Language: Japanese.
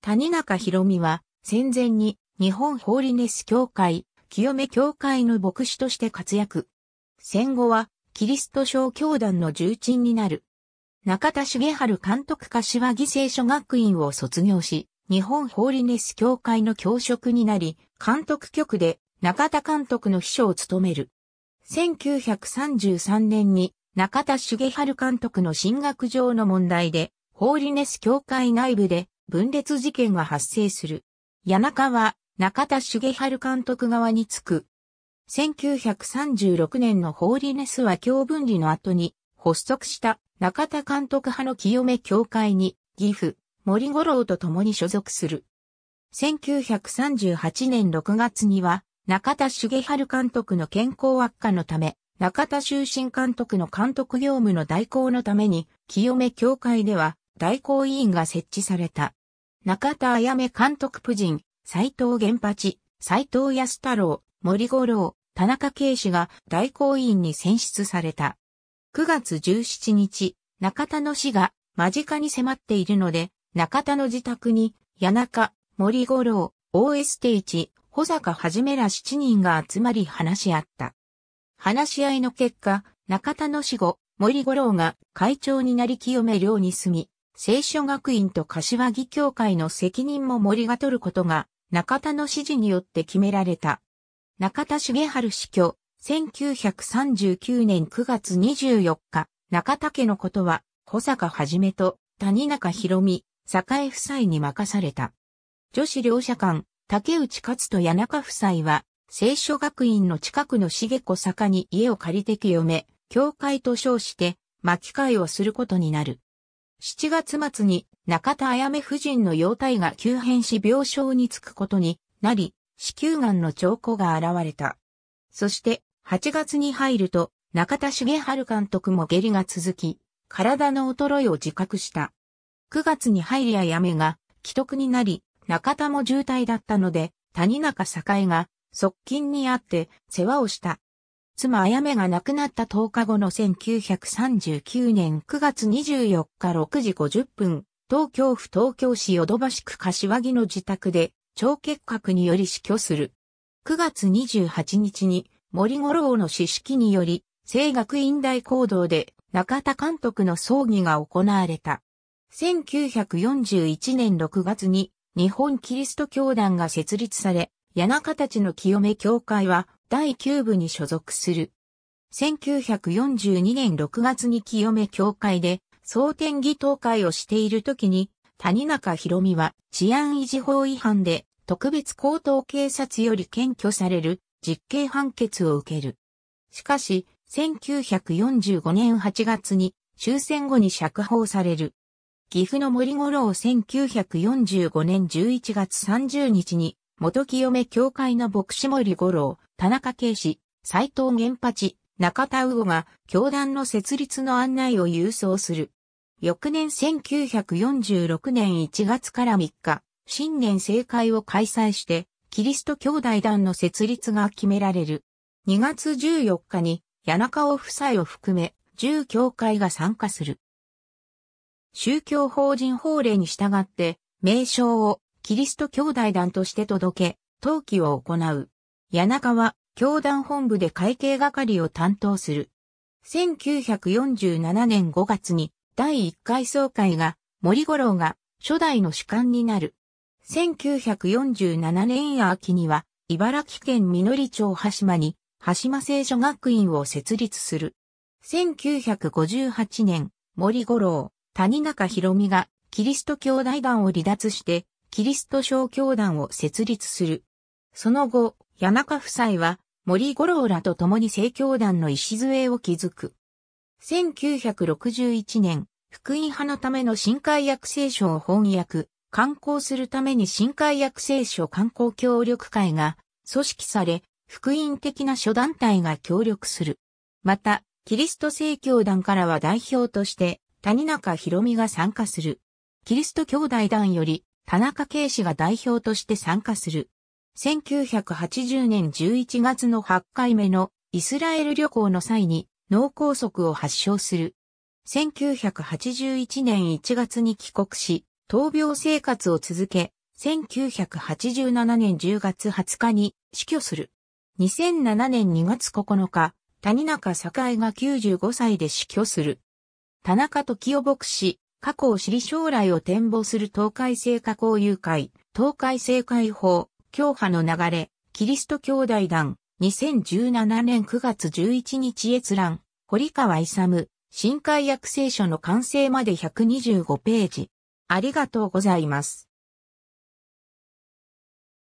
谷中博美は戦前に日本ホーリネス教会、清め教会の牧師として活躍。戦後はキリスト小教団の重鎮になる。中田茂春監督柏木聖書学院を卒業し、日本ホーリネス教会の教職になり、監督局で中田監督の秘書を務める。1933年に中田茂春監督の進学上の問題で、ホーリネス教会内部で分裂事件が発生する。谷中は中田茂春監督側につく。1936年のホーリネスは教分離の後に発足した中田監督派の清め協会に岐阜、森五郎と共に所属する。1938年6月には中田茂春監督の健康悪化のため、中田修身監督の監督業務の代行のために、清め協会では代行委員が設置された。中田あやめ監督夫人、斎藤玄八、斎藤康太郎、森五郎、田中圭氏が代行委員に選出された。9月17日、中田の死が間近に迫っているので、中田の自宅に、谷中、森五郎、大江ステイチ、保坂はじめら7人が集まり話し合った。話し合いの結果、中田の死後、森五郎が会長になり清め寮に住み、聖書学院と柏木教会の責任も森が取ることが、中田の指示によって決められた。中田重春死去、1939年9月24日、中田家のことは、小坂はじめと、谷中博美、栄夫妻に任された。女子両者間、竹内勝と谷中夫妻は、聖書学院の近くの茂子坂に家を借りて清め、教会と称して、巻き替えをすることになる。7月末に中田綾芽夫人の容体が急変し病床につくことになり、子宮癌の兆候が現れた。そして8月に入ると中田茂春監督も下痢が続き、体の衰えを自覚した。9月に入り綾芽が既得になり、中田も重体だったので、谷中栄が側近にあって世話をした。妻あやめが亡くなった10日後の1939年9月24日6時50分、東京府東京市ヨドバシ区柏木の自宅で、腸結核により死去する。9月28日に森五郎の死式により、聖学院大講堂で中田監督の葬儀が行われた。1941年6月に日本キリスト教団が設立され、柳形の清め教会は第9部に所属する。1942年6月に清め教会で総天義祷会をしている時に、谷中博美は治安維持法違反で特別高等警察より検挙される実刑判決を受ける。しかし、1945年8月に終戦後に釈放される。岐阜の森五郎1945年11月30日に元清め教会の牧師森五郎、田中圭司、斎藤玄八、中田魚が教団の設立の案内を郵送する。翌年1946年1月から3日、新年正会を開催して、キリスト教大団の設立が決められる。2月14日に、谷中夫妻を含め、10教会が参加する。宗教法人法令に従って、名称をキリスト教弟団として届け、登記を行う。谷中は、教団本部で会計係を担当する。1947年5月に第1回総会が森五郎が初代の主幹になる。1947年秋には茨城県実町羽島に羽島聖書学院を設立する。1958年森五郎、谷中博美がキリスト教大団を離脱してキリスト小教団を設立する。その後、谷中夫妻は森五郎らと共に正教団の礎を築く。1961年、福音派のための新海薬聖書を翻訳、刊行するために新海薬聖書刊行協力会が組織され、福音的な諸団体が協力する。また、キリスト正教団からは代表として、谷中博美が参加する。キリスト兄弟団より、田中圭氏が代表として参加する。1980年11月の8回目のイスラエル旅行の際に脳梗塞を発症する。1981年1月に帰国し、闘病生活を続け、1987年10月20日に死去する。2007年2月9日、谷中栄が95歳で死去する。田中時夫牧師、過去を知り将来を展望する東海性加交誘拐、東海性解放、教派の流れ、キリスト教大団、2017年9月11日閲覧、堀川勇、新海約聖書の完成まで125ページ。ありがとうございます。